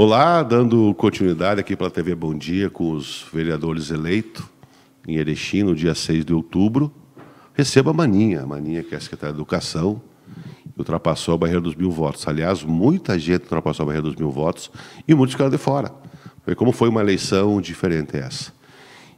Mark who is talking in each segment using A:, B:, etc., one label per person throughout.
A: Olá, dando continuidade aqui pela TV Bom Dia com os vereadores eleitos em Erechim no dia 6 de outubro. Receba a Maninha, a Maninha que é a secretária de Educação, ultrapassou a barreira dos mil votos. Aliás, muita gente ultrapassou a barreira dos mil votos e muitos ficaram de fora. Como foi uma eleição diferente essa?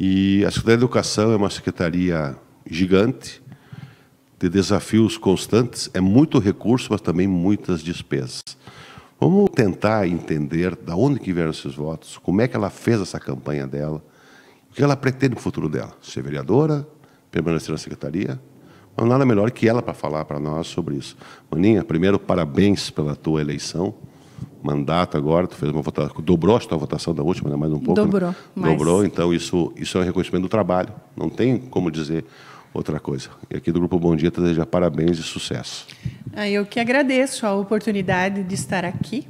A: E a Secretaria de Educação é uma secretaria gigante, de desafios constantes, é muito recurso, mas também muitas despesas. Vamos tentar entender da onde que vieram esses votos, como é que ela fez essa campanha dela, o que ela pretende no futuro dela, ser vereadora, permanecer na secretaria. Mas nada melhor que ela para falar para nós sobre isso. Maninha, primeiro, parabéns pela tua eleição mandato agora, tu fez uma votação, dobrou a tua votação da última, né? mais um pouco. Né? Dobrou. Né? Mas... Dobrou, então isso, isso é um reconhecimento do trabalho. Não tem como dizer outra coisa. E aqui do Grupo Bom Dia, deseja parabéns e sucesso.
B: Ah, eu que agradeço a oportunidade de estar aqui,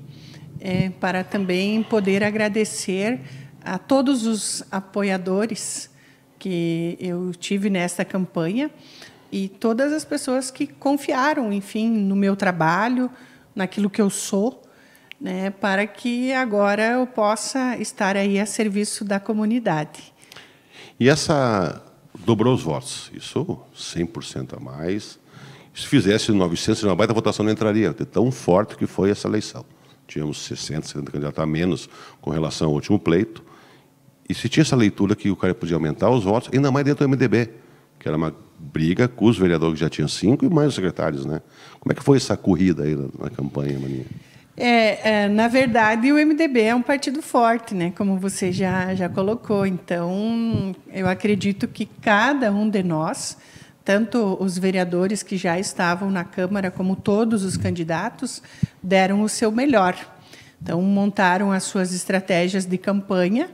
B: é, para também poder agradecer a todos os apoiadores que eu tive nesta campanha e todas as pessoas que confiaram, enfim, no meu trabalho, naquilo que eu sou, né, para que agora eu possa estar aí a serviço da comunidade.
A: E essa dobrou os votos, isso 100% a mais, se fizesse 900, uma baita votação não entraria, tão forte que foi essa eleição. Tínhamos 60, 70 candidatos a menos com relação ao último pleito. E se tinha essa leitura que o cara podia aumentar os votos, ainda mais dentro do MDB, que era uma briga com os vereadores que já tinham cinco e mais os secretários. Né? Como é que foi essa corrida aí na, na campanha, Maninha?
B: É, é, na verdade, o MDB é um partido forte, né? como você já, já colocou. Então, eu acredito que cada um de nós tanto os vereadores que já estavam na Câmara, como todos os candidatos, deram o seu melhor. Então, montaram as suas estratégias de campanha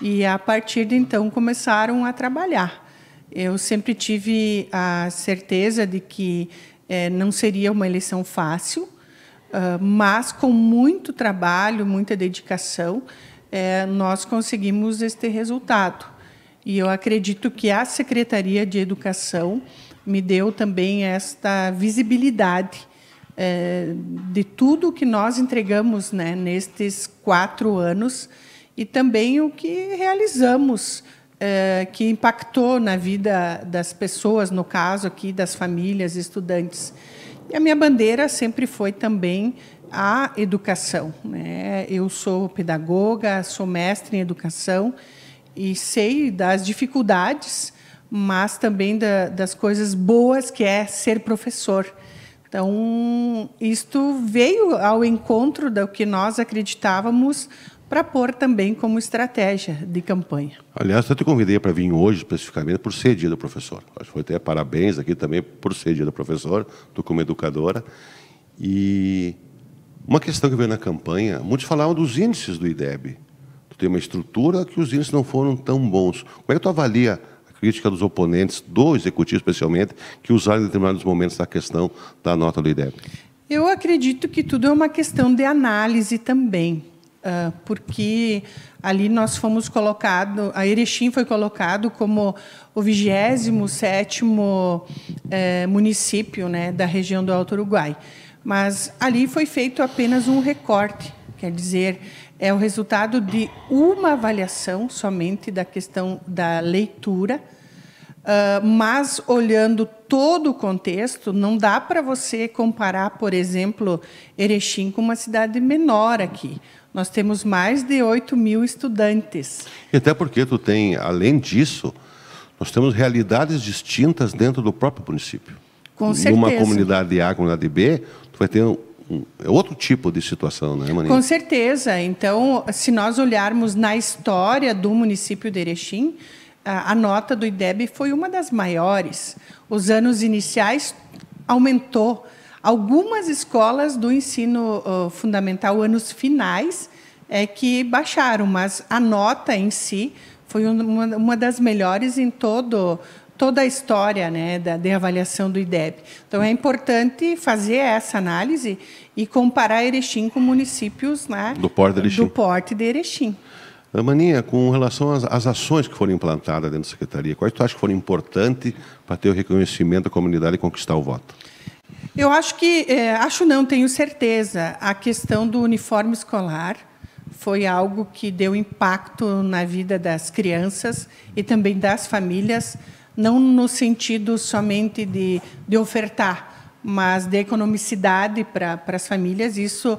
B: e, a partir de então, começaram a trabalhar. Eu sempre tive a certeza de que eh, não seria uma eleição fácil, uh, mas com muito trabalho, muita dedicação, eh, nós conseguimos este resultado. E eu acredito que a Secretaria de Educação me deu também esta visibilidade é, de tudo o que nós entregamos né, nestes quatro anos e também o que realizamos, é, que impactou na vida das pessoas, no caso aqui das famílias, estudantes. E a minha bandeira sempre foi também a educação. Né? Eu sou pedagoga, sou mestre em educação e sei das dificuldades, mas também da, das coisas boas que é ser professor. Então, isto veio ao encontro do que nós acreditávamos para pôr também como estratégia de campanha.
A: Aliás, eu te convidei para vir hoje especificamente por ser dia do professor. Acho que foi até parabéns aqui também por ser dia do professor, tu como educadora. E uma questão que veio na campanha, muitos falavam dos índices do IDEB tem uma estrutura que os índices não foram tão bons. Como é que tu avalia a crítica dos oponentes, do executivo especialmente, que usaram em determinados momentos a questão da nota do IDEB?
B: Eu acredito que tudo é uma questão de análise também, ah, porque ali nós fomos colocados, a Erechim foi colocado como o 27º é, eh, município né, da região do Alto Uruguai. Mas ali foi feito apenas um recorte Quer dizer, é o resultado de uma avaliação somente da questão da leitura, uh, mas olhando todo o contexto, não dá para você comparar, por exemplo, Erechim com uma cidade menor aqui. Nós temos mais de 8 mil estudantes.
A: E até porque tu tem, além disso, nós temos realidades distintas dentro do próprio município.
B: Com certeza. Numa comunidade
A: A, comunidade B, tu vai ter é outro tipo de situação, né, Maninha? Com
B: certeza. Então, se nós olharmos na história do município de Erechim, a, a nota do IDEB foi uma das maiores. Os anos iniciais aumentou. Algumas escolas do ensino uh, fundamental, anos finais, é que baixaram, mas a nota em si foi uma, uma das melhores em todo toda a história né, da, de avaliação do IDEB. Então, é importante fazer essa análise e comparar Erechim com municípios né,
A: do, porte de Erechim. do
B: porte de Erechim.
A: Maninha, com relação às, às, ações que foram implantadas dentro da Secretaria, quais tu acha que foram importantes para ter o reconhecimento da comunidade e conquistar o voto?
B: Eu acho que, é, acho não, tenho certeza, a questão do uniforme escolar foi algo que deu impacto na vida das crianças e também das famílias, não no sentido somente de, de ofertar, mas de economicidade para as famílias. Isso uh,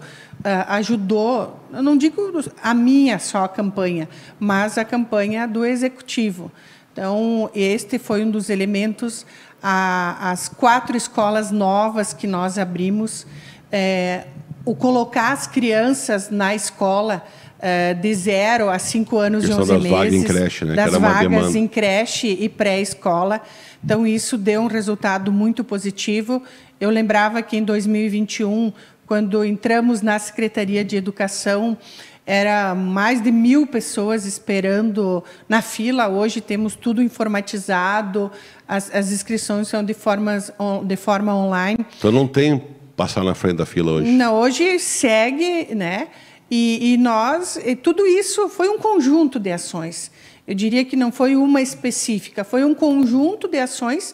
B: ajudou, eu não digo a minha só a campanha, mas a campanha do executivo. Então, este foi um dos elementos. A, as quatro escolas novas que nós abrimos, é, o colocar as crianças na escola uh, de zero a cinco anos e 11 das meses. Vagas em creche, né? Das vagas demanda. em creche e pré-escola. Então, isso deu um resultado muito positivo. Eu lembrava que em 2021, quando entramos na Secretaria de Educação, era mais de mil pessoas esperando na fila. Hoje temos tudo informatizado, as, as inscrições são de, formas on, de forma online.
A: Então não tem passar na frente da fila hoje?
B: Não, hoje segue, né? E, e nós, e tudo isso foi um conjunto de ações. Eu diria que não foi uma específica, foi um conjunto de ações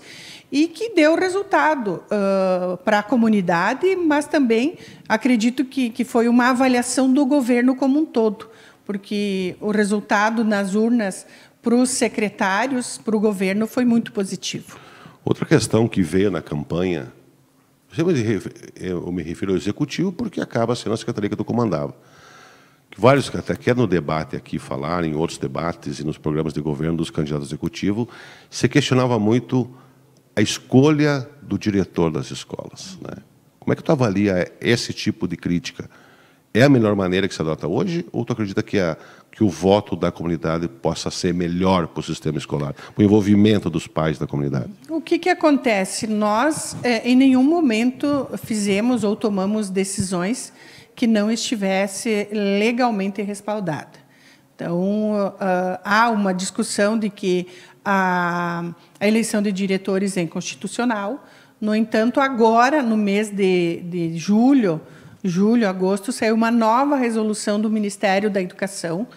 B: e que deu resultado uh, para a comunidade, mas também acredito que, que foi uma avaliação do governo como um todo, porque o resultado nas urnas para os secretários, para o governo, foi muito positivo.
A: Outra questão que veio na campanha eu me refiro ao executivo porque acaba sendo a secretaria que eu comandava. Vários, até quer é no debate aqui falar, em outros debates e nos programas de governo dos candidatos executivo, se questionava muito a escolha do diretor das escolas. Né? Como é que tu avalia esse tipo de crítica? é a melhor maneira que se adota hoje ou tu acredita que, a, que o voto da comunidade possa ser melhor para o sistema escolar, para o envolvimento dos pais da comunidade?
B: O que, que acontece? Nós, é, em nenhum momento, fizemos ou tomamos decisões que não estivesse legalmente respaldada. Então, uh, há uma discussão de que a, a eleição de diretores é inconstitucional. No entanto, agora, no mês de, de julho, julho, agosto, saiu uma nova resolução do Ministério da Educação,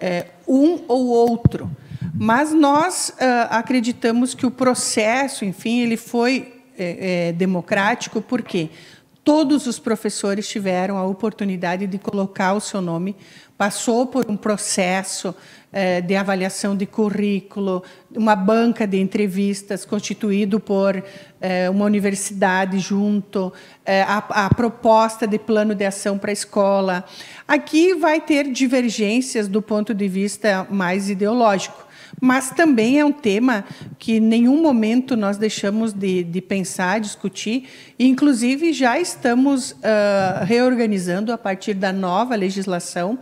B: é, um ou outro. Mas nós uh, acreditamos que o processo, enfim, ele foi é, é, democrático, por quê? Porque todos os professores tiveram a oportunidade de colocar o seu nome, passou por um processo eh, de avaliação de currículo, uma banca de entrevistas constituído por eh, uma universidade junto, eh, a, a, proposta de plano de ação para a escola. Aqui vai ter divergências do ponto de vista mais ideológico, mas também é um tema que em nenhum momento nós deixamos de, de pensar, discutir. Inclusive, já estamos uh, reorganizando a partir da nova legislação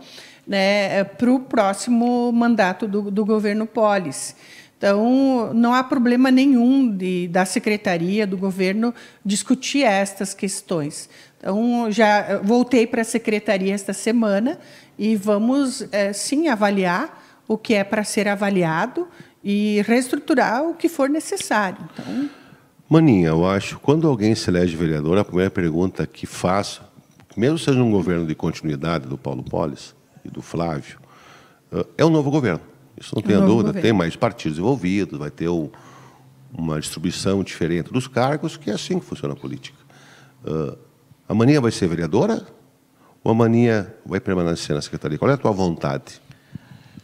B: né, eh, para o próximo mandato do, do governo Polis. Então, não há problema nenhum de, da secretaria, do governo, discutir estas questões. Então, já eh, voltei para a secretaria esta semana e vamos, é, sim, avaliar o que é para ser avaliado e reestruturar o que for necessário. Então...
A: Maninha, eu acho quando alguém se elege vereador, a primeira pergunta que faço, mesmo seja um governo de continuidade do Paulo Polis e do Flávio, eh, é um novo governo. Isso não é tem um dúvida. Governo. Tem mais partidos envolvidos, vai ter o, uma distribuição diferente dos cargos, que é assim que funciona a política. Uh, a Maninha vai ser vereadora ou a Maninha vai permanecer na secretaria? Qual é a tua vontade?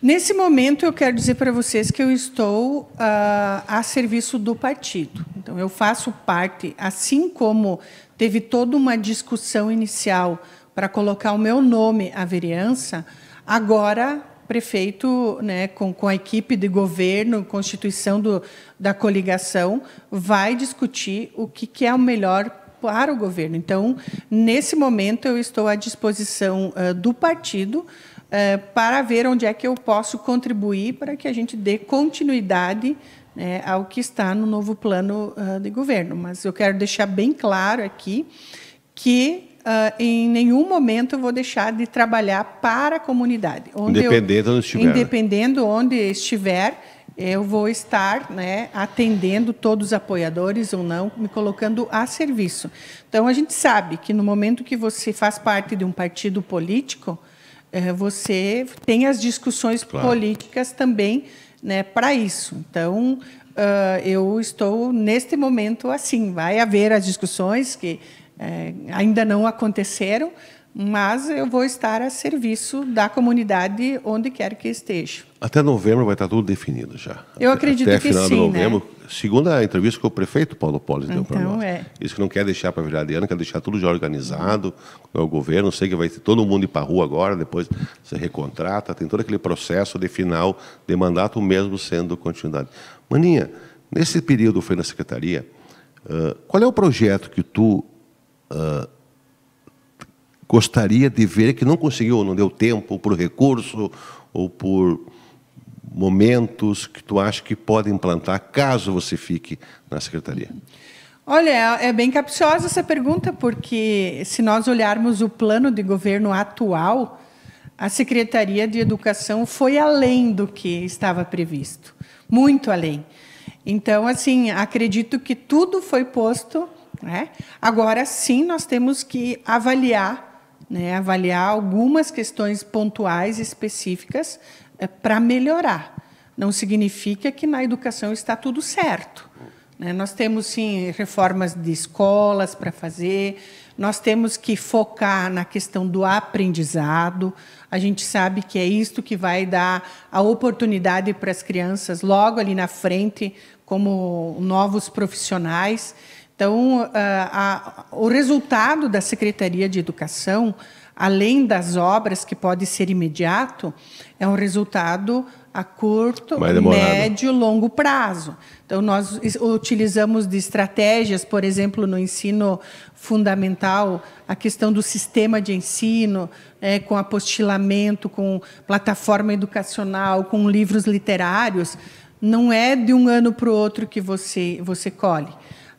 B: Nesse momento, eu quero dizer para vocês que eu estou uh, a serviço do partido. Então, eu faço parte, assim como teve toda uma discussão inicial para colocar o meu nome à vereança, agora, prefeito, né, com, com a equipe de governo, constituição do, da coligação, vai discutir o que, que é o melhor para o governo. Então, nesse momento, eu estou à disposição uh, do partido eh, para ver onde é que eu posso contribuir para que a gente dê continuidade né, ao que está no novo plano uh, de governo. Mas eu quero deixar bem claro aqui que Uh, em nenhum momento eu vou deixar de trabalhar para a comunidade. Onde independente eu, onde estiver. Né? Independendo onde estiver, eu vou estar né, atendendo todos os apoiadores ou não, me colocando a serviço. Então, a gente sabe que no momento que você faz parte de um partido político, é, você tem as discussões claro. políticas também né, para isso. Então, uh, eu estou, neste momento, assim. Vai haver as discussões que é, ainda não aconteceram, mas eu vou estar a serviço da comunidade onde quer que esteja.
A: Até novembro vai estar tudo definido já.
B: Eu acredito até que final sim, de né? novembro,
A: né? segundo a entrevista que o prefeito Paulo Polis então, deu para nós. É. Isso que não quer deixar para virar de ano, quer deixar tudo já organizado, com é o governo, sei que vai ter todo mundo ir para a rua agora, depois se recontrata, tem todo aquele processo de final de mandato mesmo sendo continuidade. Maninha, nesse período foi na secretaria, uh, qual é o projeto que tu uh, gostaria de ver que não conseguiu, não deu tempo, por recurso, ou por momentos que tu acha que podem implantar, caso você fique na secretaria?
B: Olha, é, é bem capciosa essa pergunta, porque se nós olharmos o plano de governo atual, a Secretaria de Educação foi além do que estava previsto, muito além. Então, assim, acredito que tudo foi posto. Né? Agora sim, nós temos que avaliar né, avaliar algumas questões pontuais específicas é, eh, para melhorar. Não significa que na educação está tudo certo. Né? Nós temos, sim, reformas de escolas para fazer, nós temos que focar na questão do aprendizado. A gente sabe que é isto que vai dar a oportunidade para as crianças logo ali na frente, como novos profissionais. Então, ah, a, o resultado da Secretaria de Educação, além das obras que pode ser imediato, é um resultado a curto, médio, longo prazo. Então, nós utilizamos de estratégias, por exemplo, no ensino fundamental, a questão do sistema de ensino, né, com apostilamento, com plataforma educacional, com livros literários. Não é de um ano para o outro que você, você colhe.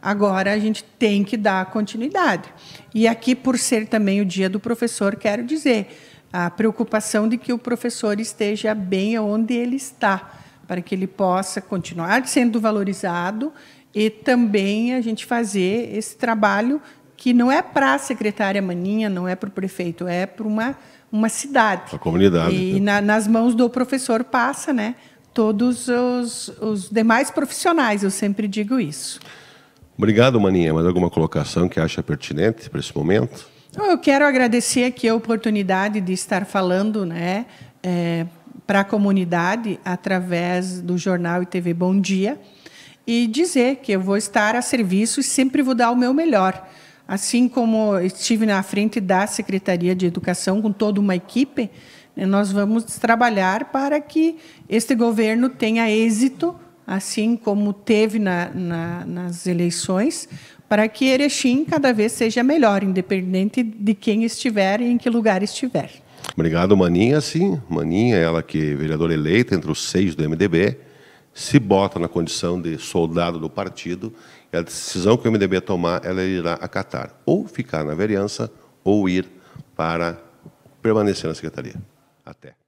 B: Agora a gente tem que dar continuidade. E aqui, por ser também o dia do professor, quero dizer a preocupação de que o professor esteja bem onde ele está, para que ele possa continuar sendo valorizado e também a gente fazer esse trabalho que não é para a secretária Maninha, não é para o prefeito, é para uma, uma cidade. A comunidade. E né? na, nas mãos do professor passa, né? Todos os, os demais profissionais, eu sempre digo isso.
A: Obrigado, Maninha. Mais alguma colocação que acha pertinente para esse momento?
B: Eu quero agradecer aqui a oportunidade de estar falando né, é, para a comunidade através do jornal e TV Bom Dia e dizer que eu vou estar a serviço e sempre vou dar o meu melhor. Assim como estive na frente da Secretaria de Educação com toda uma equipe, né, nós vamos trabalhar para que este governo tenha êxito assim como teve na, na, nas eleições, para que Erechim cada vez seja melhor, independente de quem estiver e em que lugar estiver.
A: Obrigado, Maninha. Sim, Maninha, ela que é vereadora eleita entre os seis do MDB, se bota na condição de soldado do partido, e a decisão que o MDB tomar, ela irá acatar, ou ficar na vereança, ou ir para permanecer na secretaria. Até.